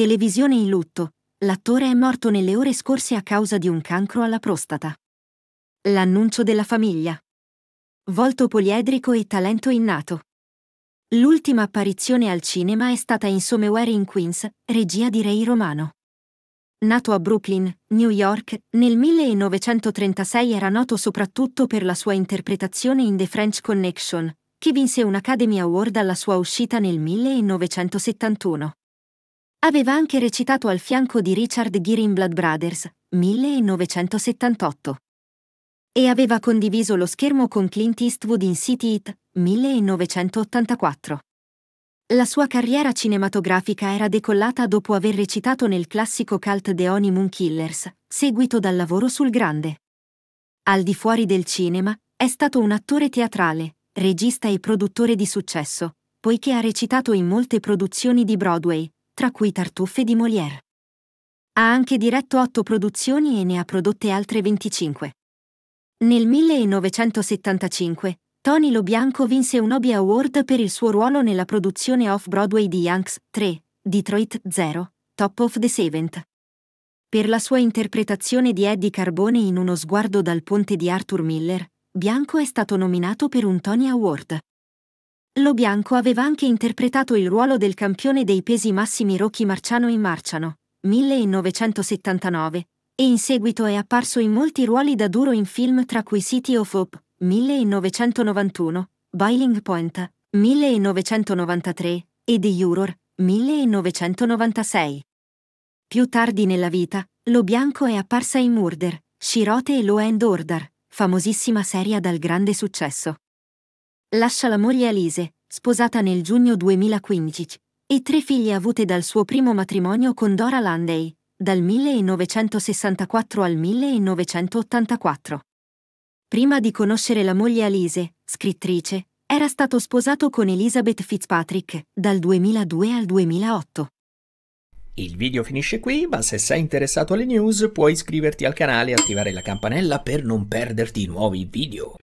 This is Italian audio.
Televisione in lutto. L'attore è morto nelle ore scorse a causa di un cancro alla prostata. L'annuncio della famiglia. Volto poliedrico e talento innato. L'ultima apparizione al cinema è stata in Somewhere in Queens, regia di Ray Romano. Nato a Brooklyn, New York, nel 1936 era noto soprattutto per la sua interpretazione in The French Connection, che vinse un Academy Award alla sua uscita nel 1971. Aveva anche recitato al fianco di Richard Gere in Blood Brothers, 1978. E aveva condiviso lo schermo con Clint Eastwood in City It, 1984. La sua carriera cinematografica era decollata dopo aver recitato nel classico cult The Honeymoon Killers, seguito dal lavoro sul grande. Al di fuori del cinema, è stato un attore teatrale, regista e produttore di successo, poiché ha recitato in molte produzioni di Broadway, tra cui Tartuffe di Molière. Ha anche diretto otto produzioni e ne ha prodotte altre 25. Nel 1975, Tony Lo Bianco vinse un Obie Award per il suo ruolo nella produzione off-Broadway di Yanks 3, Detroit 0, Top of the Seventh. Per la sua interpretazione di Eddie Carbone in Uno sguardo dal ponte di Arthur Miller, Bianco è stato nominato per un Tony Award. Lo Bianco aveva anche interpretato il ruolo del campione dei pesi massimi Rocchi Marciano in Marciano, 1979, e in seguito è apparso in molti ruoli da duro in film tra cui City of Hope, 1991, Biling Point, 1993, e The Juror, 1996. Più tardi nella vita, Lo Bianco è apparsa in Murder, Shirote e Lo and Order, famosissima serie dal grande successo. Lascia la moglie Alise, sposata nel giugno 2015, e tre figlie avute dal suo primo matrimonio con Dora Landay, dal 1964 al 1984. Prima di conoscere la moglie Alise, scrittrice, era stato sposato con Elizabeth Fitzpatrick dal 2002 al 2008. Il video finisce qui, ma se sei interessato alle news puoi iscriverti al canale e attivare la campanella per non perderti nuovi video.